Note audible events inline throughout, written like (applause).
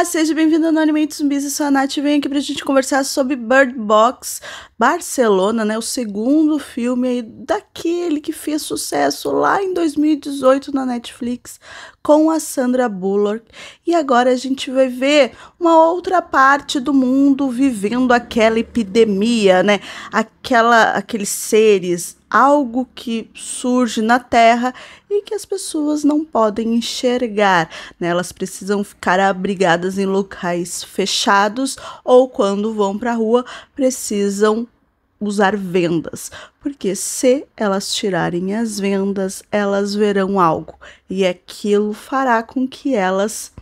Olá, seja bem-vindo ao Anime Zumbis, eu sou a Nath e venho aqui pra gente conversar sobre Bird Box Barcelona, né? O segundo filme aí daquele que fez sucesso lá em 2018 na Netflix com a Sandra Bullock. E agora a gente vai ver uma outra parte do mundo vivendo aquela epidemia, né? Aquela, aqueles seres algo que surge na Terra e que as pessoas não podem enxergar. Né? Elas precisam ficar abrigadas em locais fechados ou quando vão para a rua precisam usar vendas, porque se elas tirarem as vendas, elas verão algo e aquilo fará com que elas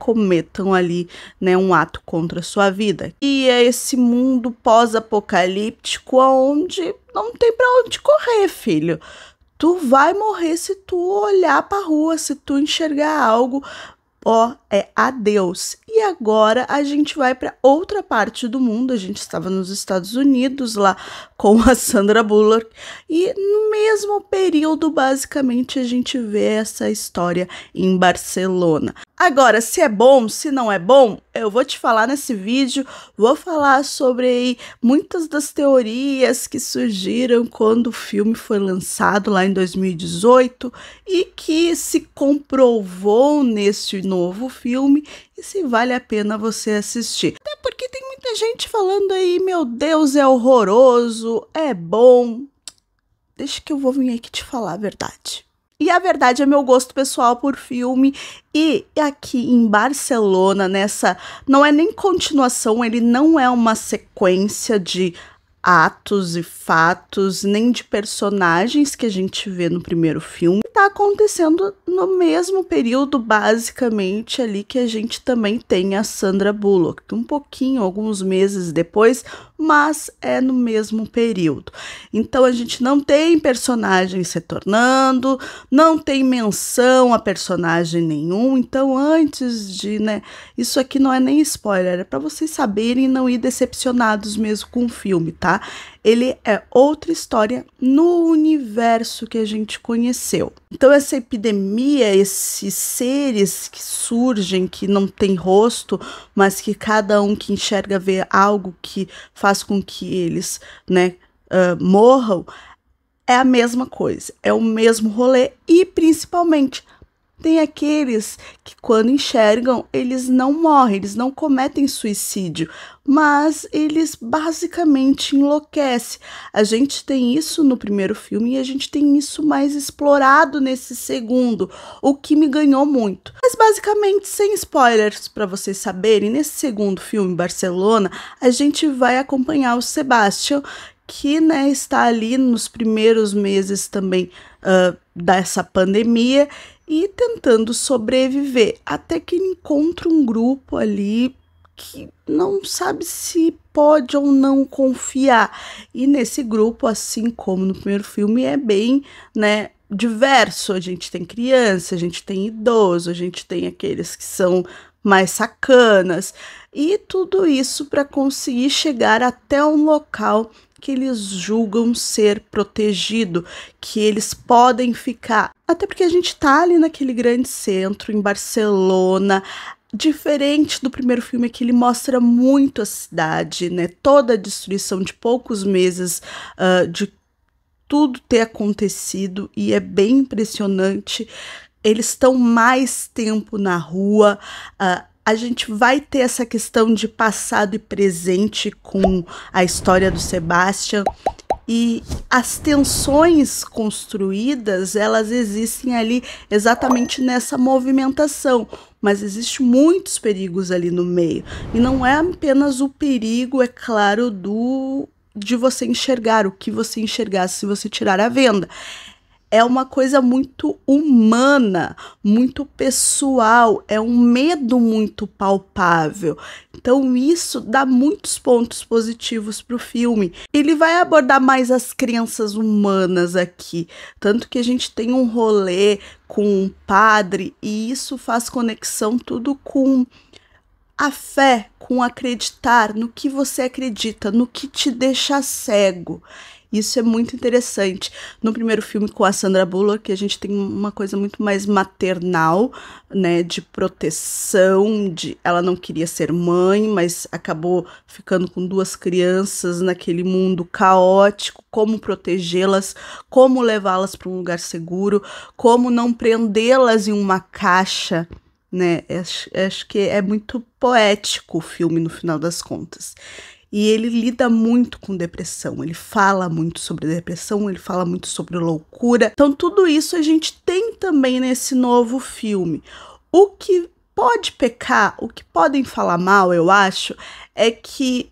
cometam ali né, um ato contra a sua vida. E é esse mundo pós-apocalíptico onde não tem para onde correr, filho. Tu vai morrer se tu olhar para a rua, se tu enxergar algo. Ó, é adeus. E agora a gente vai para outra parte do mundo. A gente estava nos Estados Unidos lá com a Sandra Bullock e no mesmo período basicamente a gente vê essa história em Barcelona. Agora, se é bom, se não é bom, eu vou te falar nesse vídeo, vou falar sobre muitas das teorias que surgiram quando o filme foi lançado lá em 2018 e que se comprovou nesse novo filme e se vale a pena você assistir. Até porque tem muita gente falando aí, meu Deus, é horroroso, é bom. Deixa que eu vou vir aqui te falar a verdade. E a verdade é meu gosto pessoal por filme. E aqui em Barcelona, nessa. Não é nem continuação, ele não é uma sequência de atos e fatos, nem de personagens que a gente vê no primeiro filme. Tá acontecendo no mesmo período, basicamente, ali que a gente também tem a Sandra Bullock. Um pouquinho, alguns meses depois, mas é no mesmo período. Então a gente não tem personagens retornando, não tem menção a personagem nenhum. Então, antes de, né? Isso aqui não é nem spoiler, é para vocês saberem e não ir decepcionados mesmo com o filme, tá? tá? Ele é outra história no universo que a gente conheceu. Então, essa epidemia, esses seres que surgem, que não têm rosto, mas que cada um que enxerga vê algo que faz com que eles, né, uh, morram, é a mesma coisa, é o mesmo rolê e principalmente tem aqueles que, quando enxergam, eles não morrem, eles não cometem suicídio, mas eles basicamente enlouquecem. A gente tem isso no primeiro filme e a gente tem isso mais explorado nesse segundo, o que me ganhou muito. Mas basicamente, sem spoilers para vocês saberem, nesse segundo filme, Barcelona, a gente vai acompanhar o Sebastião, que né, está ali nos primeiros meses também uh, dessa pandemia e tentando sobreviver até que encontra um grupo ali que não sabe se pode ou não confiar. E nesse grupo, assim como no primeiro filme, é bem, né, diverso. A gente tem criança, a gente tem idoso, a gente tem aqueles que são mais sacanas. E tudo isso para conseguir chegar até um local que eles julgam ser protegido, que eles podem ficar. Até porque a gente tá ali naquele grande centro, em Barcelona, diferente do primeiro filme que ele mostra muito a cidade, né? Toda a destruição de poucos meses uh, de tudo ter acontecido e é bem impressionante. Eles estão mais tempo na rua, uh, a gente vai ter essa questão de passado e presente com a história do Sebastian e as tensões construídas elas existem ali exatamente nessa movimentação mas existe muitos perigos ali no meio e não é apenas o perigo é claro do de você enxergar o que você enxergar se você tirar a venda é uma coisa muito humana, muito pessoal, é um medo muito palpável. Então, isso dá muitos pontos positivos para o filme. Ele vai abordar mais as crenças humanas aqui. Tanto que a gente tem um rolê com um padre, e isso faz conexão tudo com a fé, com acreditar no que você acredita, no que te deixa cego. Isso é muito interessante. No primeiro filme com a Sandra Bullock, a gente tem uma coisa muito mais maternal, né, de proteção, de ela não queria ser mãe, mas acabou ficando com duas crianças naquele mundo caótico, como protegê-las, como levá-las para um lugar seguro, como não prendê-las em uma caixa né? Acho, acho que é muito poético o filme no final das contas e ele lida muito com depressão, ele fala muito sobre depressão, ele fala muito sobre loucura. Então, tudo isso a gente tem também nesse novo filme. O que pode pecar, o que podem falar mal, eu acho, é que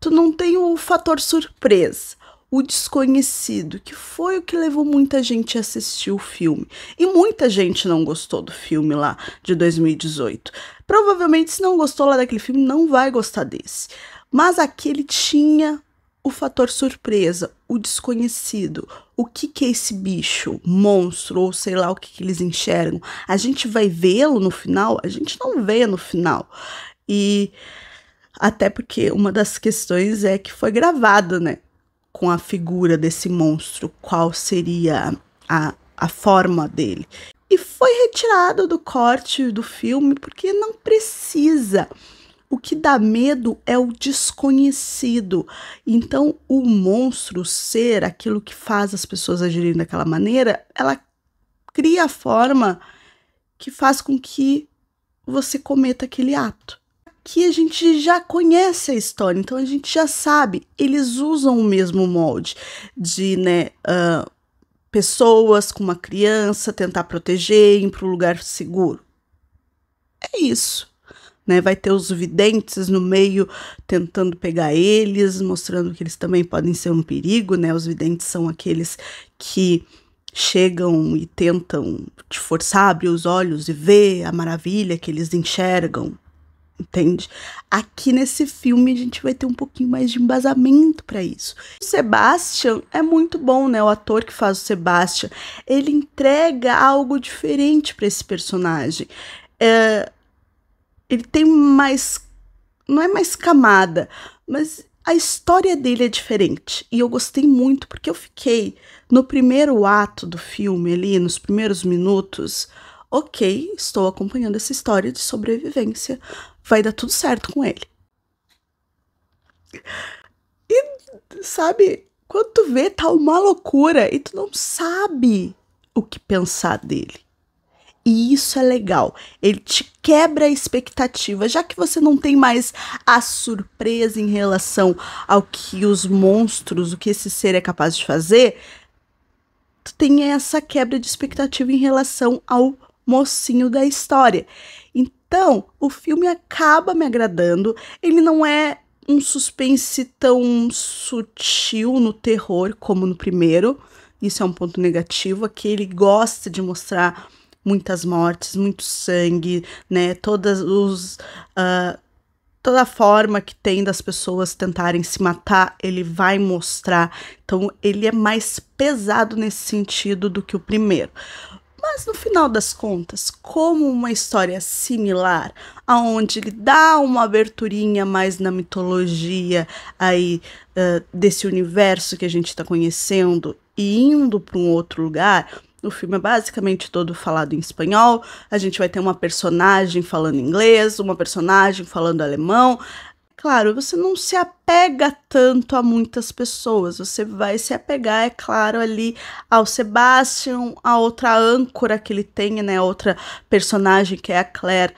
tu não tem o fator surpresa o desconhecido, que foi o que levou muita gente a assistir o filme. E muita gente não gostou do filme lá de 2018. Provavelmente, se não gostou lá daquele filme, não vai gostar desse. Mas aqui ele tinha o fator surpresa, o desconhecido. O que, que é esse bicho, monstro, ou sei lá o que, que eles enxergam? A gente vai vê-lo no final? A gente não vê no final. E até porque uma das questões é que foi gravado, né? Com a figura desse monstro, qual seria a, a forma dele. E foi retirado do corte do filme porque não precisa. O que dá medo é o desconhecido. Então, o monstro, o ser, aquilo que faz as pessoas agirem daquela maneira, ela cria a forma que faz com que você cometa aquele ato. Aqui a gente já conhece a história, então a gente já sabe. Eles usam o mesmo molde de, né, uh, pessoas com uma criança tentar proteger, ir para um lugar seguro. É isso né? Vai ter os videntes no meio tentando pegar eles, mostrando que eles também podem ser um perigo, né? Os videntes são aqueles que chegam e tentam te forçar a abrir os olhos e ver a maravilha que eles enxergam, entende? Aqui nesse filme a gente vai ter um pouquinho mais de embasamento para isso. O Sebastian é muito bom, né? O ator que faz o Sebastian, ele entrega algo diferente para esse personagem. É, ele tem mais. Não é mais camada, mas a história dele é diferente. E eu gostei muito porque eu fiquei no primeiro ato do filme, ali, nos primeiros minutos. Ok, estou acompanhando essa história de sobrevivência. Vai dar tudo certo com ele. E, sabe, quando tu vê, tá uma loucura e tu não sabe o que pensar dele. E isso é legal. Ele te quebra a expectativa, já que você não tem mais a surpresa em relação ao que os monstros, o que esse ser é capaz de fazer. Tu tem essa quebra de expectativa em relação ao mocinho da história. Então, o filme acaba me agradando. Ele não é um suspense tão sutil no terror como no primeiro. Isso é um ponto negativo. Aqui ele gosta de mostrar muitas mortes, muito sangue, né? Todas os. Uh, toda forma que tem das pessoas tentarem se matar, ele vai mostrar. Então, ele é mais pesado nesse sentido do que o primeiro. Mas no final das contas, como uma história similar, aonde ele dá uma aberturinha mais na mitologia aí uh, desse universo que a gente está conhecendo e indo para um outro lugar, o filme é basicamente todo falado em espanhol. A gente vai ter uma personagem falando inglês, uma personagem falando alemão. Claro, você não se apega tanto a muitas pessoas. Você vai se apegar, é claro, ali ao Sebastian, a outra âncora que ele tem, né? outra personagem que é a Claire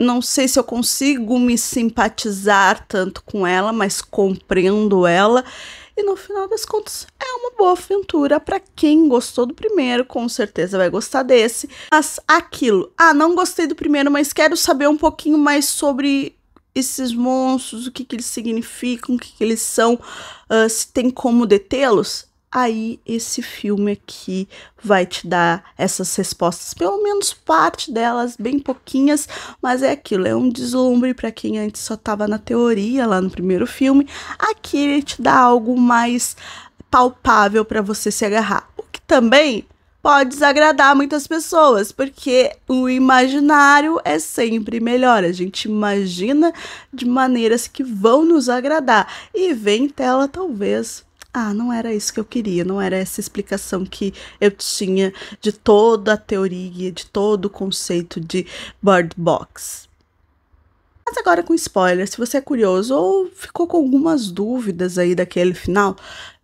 não sei se eu consigo me simpatizar tanto com ela, mas compreendo ela. E no final das contas, é uma boa aventura para quem gostou do primeiro, com certeza vai gostar desse. Mas aquilo, ah, não gostei do primeiro, mas quero saber um pouquinho mais sobre esses monstros, o que, que eles significam, o que, que eles são, uh, se tem como detê-los aí esse filme aqui vai te dar essas respostas, pelo menos parte delas, bem pouquinhas, mas é aquilo, é um deslumbre para quem antes só estava na teoria lá no primeiro filme. Aqui ele te dá algo mais palpável para você se agarrar, o que também pode desagradar muitas pessoas, porque o imaginário é sempre melhor. A gente imagina de maneiras que vão nos agradar e vem tela talvez ah, não era isso que eu queria, não era essa explicação que eu tinha de toda a teoria, de todo o conceito de Bird Box. Mas agora com spoiler, se você é curioso ou ficou com algumas dúvidas aí daquele final,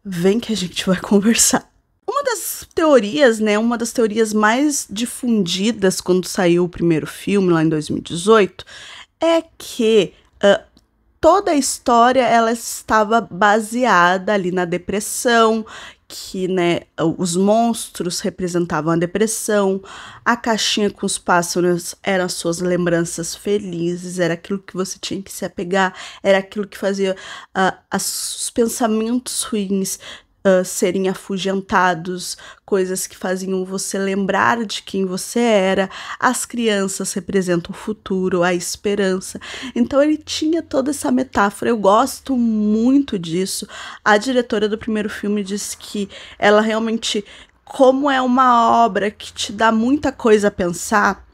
vem que a gente vai (laughs) conversar. Uma das teorias, né, uma das teorias mais difundidas quando saiu o primeiro filme lá em 2018 é que uh, toda a história ela estava baseada ali na depressão, que né, os monstros representavam a depressão, a caixinha com os pássaros eram as suas lembranças felizes, era aquilo que você tinha que se apegar, era aquilo que fazia uh, os pensamentos ruins uh, serem afugentados, coisas que faziam você lembrar de quem você era. As crianças representam o futuro, a esperança. Então ele tinha toda essa metáfora. Eu gosto muito disso. A diretora do primeiro filme disse que ela realmente, como é uma obra que te dá muita coisa a pensar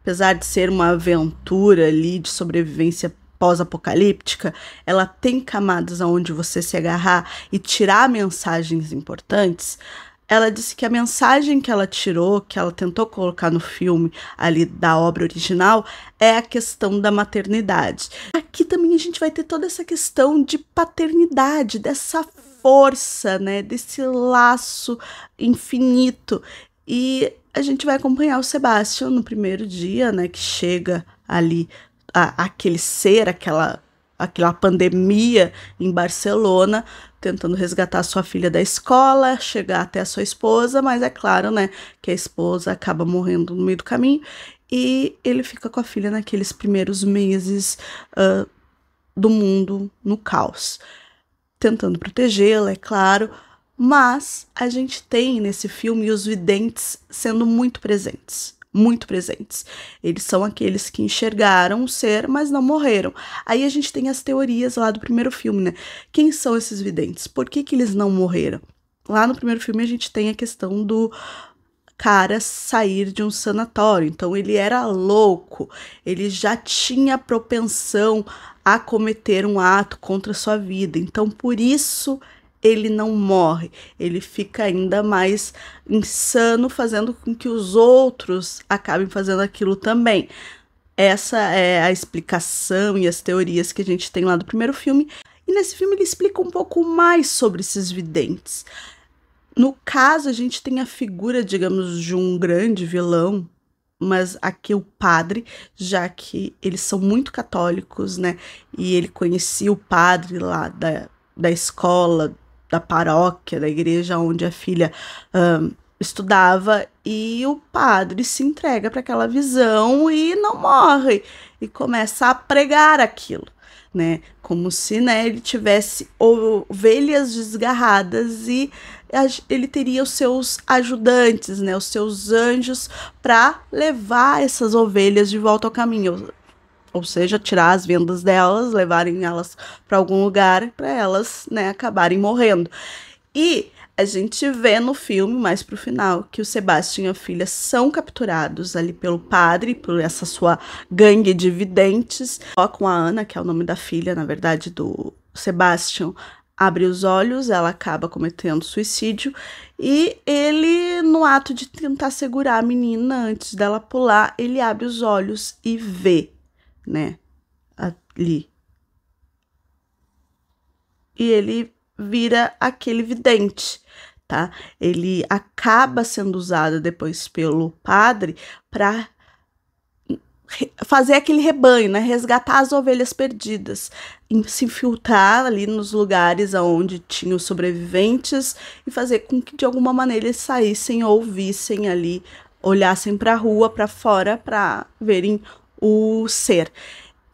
apesar de ser uma aventura ali de sobrevivência pós-apocalíptica, ela tem camadas aonde você se agarrar e tirar mensagens importantes. Ela disse que a mensagem que ela tirou, que ela tentou colocar no filme ali da obra original, é a questão da maternidade. Aqui também a gente vai ter toda essa questão de paternidade, dessa força, né, desse laço infinito. E a gente vai acompanhar o Sebastião no primeiro dia, né, que chega ali a, aquele ser, aquela, aquela pandemia em Barcelona, tentando resgatar sua filha da escola, chegar até a sua esposa, mas é claro, né, que a esposa acaba morrendo no meio do caminho e ele fica com a filha naqueles primeiros meses uh, do mundo no caos, tentando protegê-la, é claro. Mas a gente tem nesse filme os videntes sendo muito presentes muito presentes. Eles são aqueles que enxergaram o ser, mas não morreram. Aí a gente tem as teorias lá do primeiro filme, né? Quem são esses videntes? Por que, que eles não morreram? Lá no primeiro filme a gente tem a questão do cara sair de um sanatório. Então ele era louco, ele já tinha propensão a cometer um ato contra sua vida. Então por isso ele não morre, ele fica ainda mais insano, fazendo com que os outros acabem fazendo aquilo também. Essa é a explicação e as teorias que a gente tem lá do primeiro filme. E nesse filme ele explica um pouco mais sobre esses videntes. No caso, a gente tem a figura, digamos, de um grande vilão, mas aqui o padre, já que eles são muito católicos, né? E ele conhecia o padre lá da, da escola da paróquia, da igreja onde a filha um, estudava, e o padre se entrega para aquela visão e não morre, e começa a pregar aquilo. Né? Como se né, ele tivesse ovelhas desgarradas e ele teria os seus ajudantes, né, os seus anjos, para levar essas ovelhas de volta ao caminho ou seja, tirar as vendas delas, levarem elas para algum lugar para elas, né, acabarem morrendo. E a gente vê no filme, mais pro final, que o Sebastião e a filha são capturados ali pelo padre, por essa sua gangue de videntes. Só com a Ana, que é o nome da filha, na verdade, do Sebastião, abre os olhos, ela acaba cometendo suicídio e ele, no ato de tentar segurar a menina antes dela pular, ele abre os olhos e vê né? Ali. E ele vira aquele vidente, tá? Ele acaba sendo usado depois pelo padre para fazer aquele rebanho, né? Resgatar as ovelhas perdidas, se infiltrar ali nos lugares onde tinham sobreviventes e fazer com que de alguma maneira eles saíssem ou vissem ali, olhassem para a rua, para fora, para verem o ser.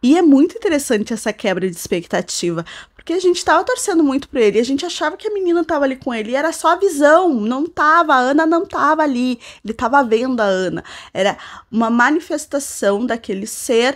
E é muito interessante essa quebra de expectativa, porque a gente tava torcendo muito pra ele, a gente achava que a menina tava ali com ele, e era só a visão, não tava, a Ana não tava ali, ele tava vendo a Ana. Era uma manifestação daquele ser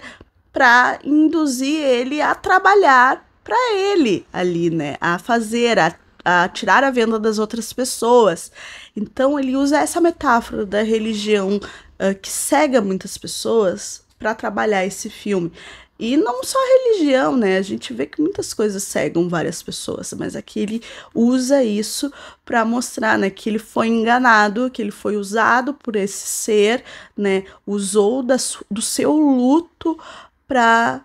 para induzir ele a trabalhar para ele ali, né? A fazer, a, a tirar a venda das outras pessoas. Então ele usa essa metáfora da religião uh, que cega muitas pessoas para trabalhar esse filme. E não só religião, né? A gente vê que muitas coisas cegam várias pessoas, mas aqui é ele usa isso para mostrar, né, que ele foi enganado, que ele foi usado por esse ser, né? Usou da, do seu luto para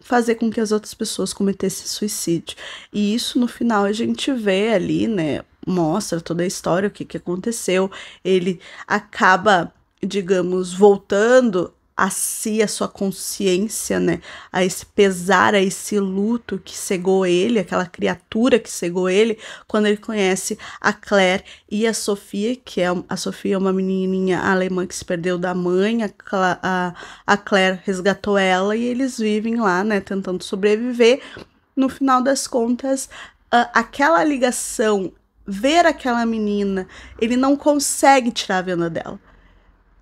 fazer com que as outras pessoas cometessem suicídio. E isso no final a gente vê ali, né? Mostra toda a história, o que, que aconteceu. Ele acaba digamos, voltando a si, a sua consciência, né? A esse pesar, a esse luto que cegou ele, aquela criatura que cegou ele, quando ele conhece a Claire e a Sofia, que é a Sofia é uma menininha alemã que se perdeu da mãe, a, Cla a, a Claire resgatou ela e eles vivem lá, né? Tentando sobreviver. No final das contas, aquela ligação, ver aquela menina, ele não consegue tirar a venda dela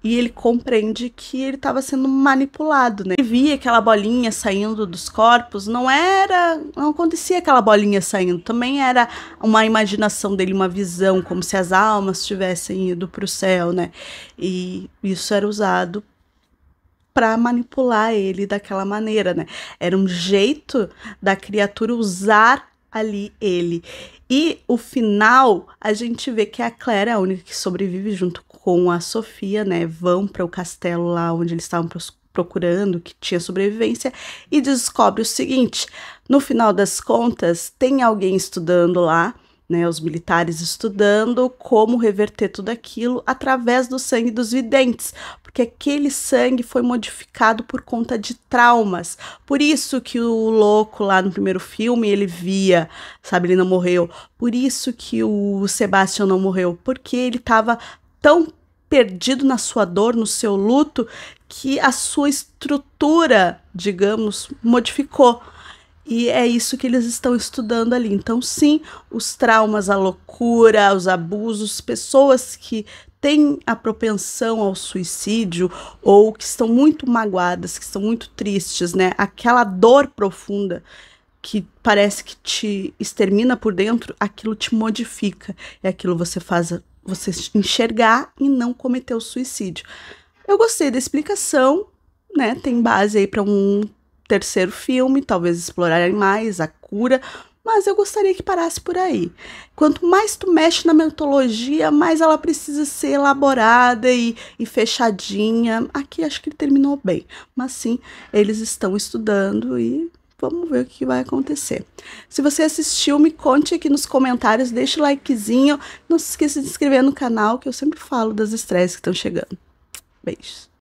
e ele compreende que ele estava sendo manipulado, né? Ele via aquela bolinha saindo dos corpos, não era, não acontecia aquela bolinha saindo, também era uma imaginação dele, uma visão, como se as almas tivessem ido para o céu, né? E isso era usado para manipular ele daquela maneira, né? Era um jeito da criatura usar ali ele. E o final, a gente vê que a Claire é a única que sobrevive junto com a Sofia, né? Vão para o castelo lá onde eles estavam procurando, que tinha sobrevivência, e descobre o seguinte: no final das contas, tem alguém estudando lá né, os militares estudando como reverter tudo aquilo através do sangue dos videntes, porque aquele sangue foi modificado por conta de traumas. Por isso que o louco lá no primeiro filme ele via, sabe, ele não morreu. Por isso que o Sebastião não morreu, porque ele estava tão perdido na sua dor, no seu luto, que a sua estrutura, digamos, modificou e é isso que eles estão estudando ali. Então, sim, os traumas, a loucura, os abusos, pessoas que têm a propensão ao suicídio ou que estão muito magoadas, que estão muito tristes, né? Aquela dor profunda que parece que te extermina por dentro, aquilo te modifica. É aquilo você faz você enxergar e não cometer o suicídio. Eu gostei da explicação, né? Tem base aí para um terceiro filme, talvez explorarem mais a cura, mas eu gostaria que parasse por aí. Quanto mais tu mexe na mitologia, mais ela precisa ser elaborada e, e fechadinha. Aqui acho que ele terminou bem, mas sim, eles estão estudando e vamos ver o que vai acontecer. Se você assistiu, me conte aqui nos comentários, deixa o likezinho, não se esqueça de se inscrever no canal, que eu sempre falo das estreias que estão chegando. Beijos.